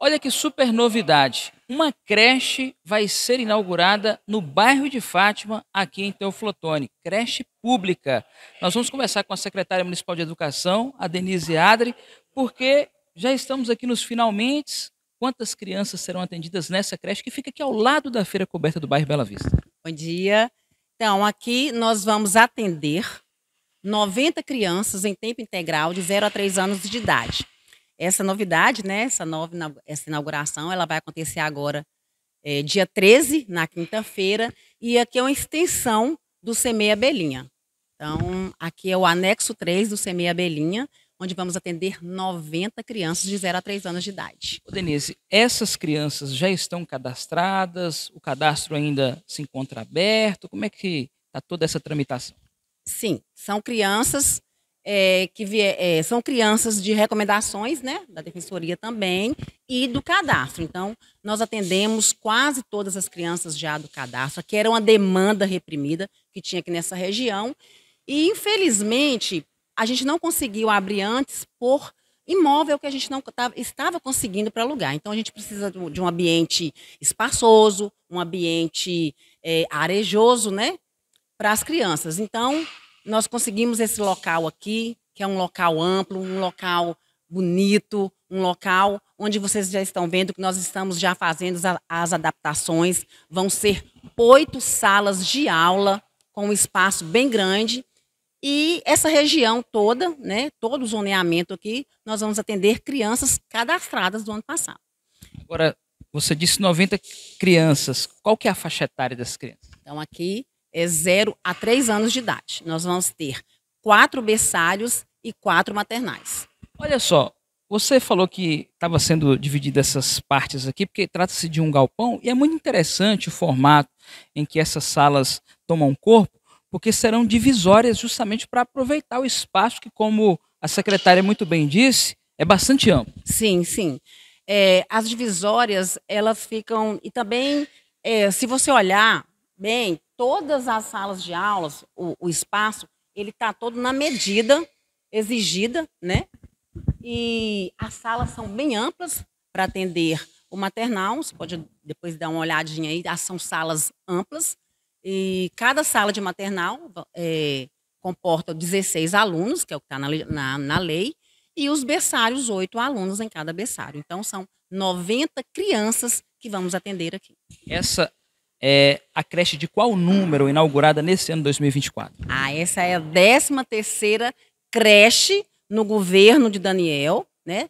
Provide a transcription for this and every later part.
Olha que super novidade. Uma creche vai ser inaugurada no bairro de Fátima, aqui em Teoflotone. Creche pública. Nós vamos conversar com a secretária municipal de educação, a Denise Adri, porque já estamos aqui nos finalmente. Quantas crianças serão atendidas nessa creche que fica aqui ao lado da feira coberta do bairro Bela Vista? Bom dia. Então, aqui nós vamos atender 90 crianças em tempo integral de 0 a 3 anos de idade. Essa novidade, né, essa, nova, essa inauguração, ela vai acontecer agora, é, dia 13, na quinta-feira, e aqui é uma extensão do Semeia Belinha. Então, aqui é o anexo 3 do Semeia Belinha, onde vamos atender 90 crianças de 0 a 3 anos de idade. Ô Denise, essas crianças já estão cadastradas? O cadastro ainda se encontra aberto? Como é que está toda essa tramitação? Sim, são crianças é, que é, são crianças de recomendações, né, da defensoria também, e do cadastro. Então, nós atendemos quase todas as crianças já do cadastro, que era uma demanda reprimida que tinha aqui nessa região. E, infelizmente, a gente não conseguiu abrir antes por imóvel que a gente não tava, estava conseguindo para alugar. Então, a gente precisa de um ambiente espaçoso, um ambiente é, arejoso, né, para as crianças. Então, nós conseguimos esse local aqui, que é um local amplo, um local bonito, um local onde vocês já estão vendo que nós estamos já fazendo as adaptações. Vão ser oito salas de aula com um espaço bem grande. E essa região toda, né, todo o zoneamento aqui, nós vamos atender crianças cadastradas do ano passado. Agora, você disse 90 crianças. Qual que é a faixa etária das crianças? Então, aqui é 0 a 3 anos de idade. Nós vamos ter quatro berçários e quatro maternais. Olha só, você falou que estava sendo dividida essas partes aqui, porque trata-se de um galpão, e é muito interessante o formato em que essas salas tomam corpo, porque serão divisórias justamente para aproveitar o espaço que, como a secretária muito bem disse, é bastante amplo. Sim, sim. É, as divisórias, elas ficam. E também, é, se você olhar bem, todas as salas de aulas, o, o espaço, ele está todo na medida exigida, né? E as salas são bem amplas para atender o maternal, você pode depois dar uma olhadinha aí, são salas amplas, e cada sala de maternal é, comporta 16 alunos, que é o que está na, na, na lei, e os berçários, oito alunos em cada berçário. Então, são 90 crianças que vamos atender aqui. Essa é, a creche de qual número inaugurada nesse ano 2024? Ah, essa é a 13 terceira creche no governo de Daniel, né?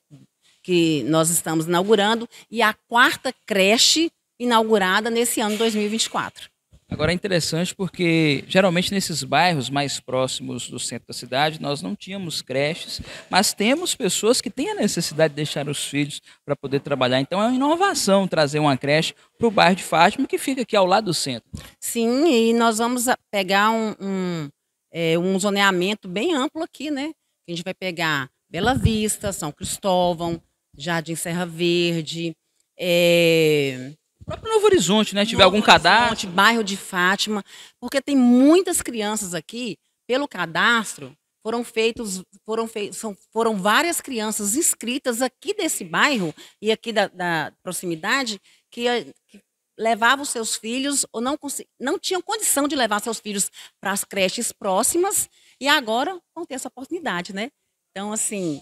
Que nós estamos inaugurando, e a quarta creche inaugurada nesse ano 2024. Agora é interessante porque geralmente nesses bairros mais próximos do centro da cidade nós não tínhamos creches, mas temos pessoas que têm a necessidade de deixar os filhos para poder trabalhar. Então é uma inovação trazer uma creche para o bairro de Fátima que fica aqui ao lado do centro. Sim, e nós vamos ah, pegar um, um, é, um zoneamento bem amplo aqui, né? A gente vai pegar Bela Vista, São Cristóvão, Jardim Serra Verde, é, próprio Novo Horizonte, né? Tiver algum cadastro. Horizonte, bairro de Fátima, porque tem muitas crianças aqui, pelo cadastro, foram feitos, foram feitos, são, foram várias crianças inscritas aqui desse bairro e aqui da, da proximidade que, eh, que levavam seus filhos ou não, não tinham condição de levar seus filhos para as creches próximas e agora vão ter essa oportunidade, né? Então, assim,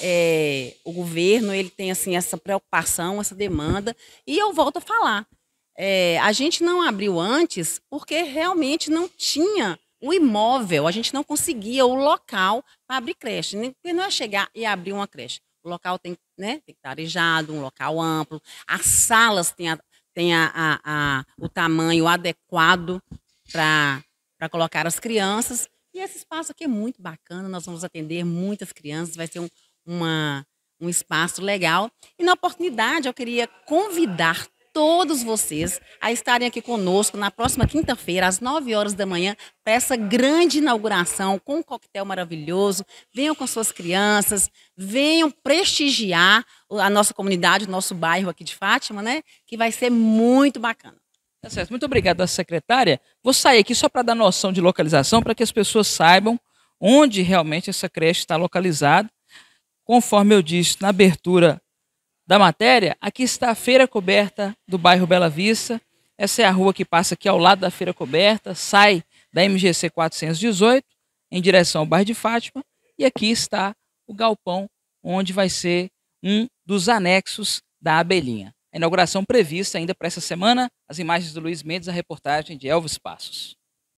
é, o governo ele tem assim essa preocupação, essa demanda. E eu volto a falar, é, a gente não abriu antes porque realmente não tinha o imóvel, a gente não conseguia o local para abrir creche. Não é chegar e abrir uma creche. O local tem, né, tem que estar arejado, um local amplo, as salas têm, a, tem a, a, a o tamanho adequado para colocar as crianças. E esse espaço aqui é muito bacana, nós vamos atender muitas crianças, vai ser um, uma, um espaço legal. E na oportunidade, eu queria convidar todos vocês a estarem aqui conosco na próxima quinta-feira, às 9 horas da manhã, para essa grande inauguração com um coquetel maravilhoso. Venham com suas crianças, venham prestigiar a nossa comunidade, o nosso bairro aqui de Fátima, né? Que vai ser muito bacana. Tá certo. Muito obrigado, secretária. Vou sair aqui só para dar noção de localização, para que as pessoas saibam onde realmente essa creche está localizada Conforme eu disse na abertura da matéria, aqui está a Feira Coberta do bairro Bela Vista. Essa é a rua que passa aqui ao lado da Feira Coberta, sai da MGC 418 em direção ao bairro de Fátima. E aqui está o galpão, onde vai ser um dos anexos da Abelhinha. A inauguração prevista ainda para essa semana. As imagens do Luiz Mendes, a reportagem de Elvis Passos.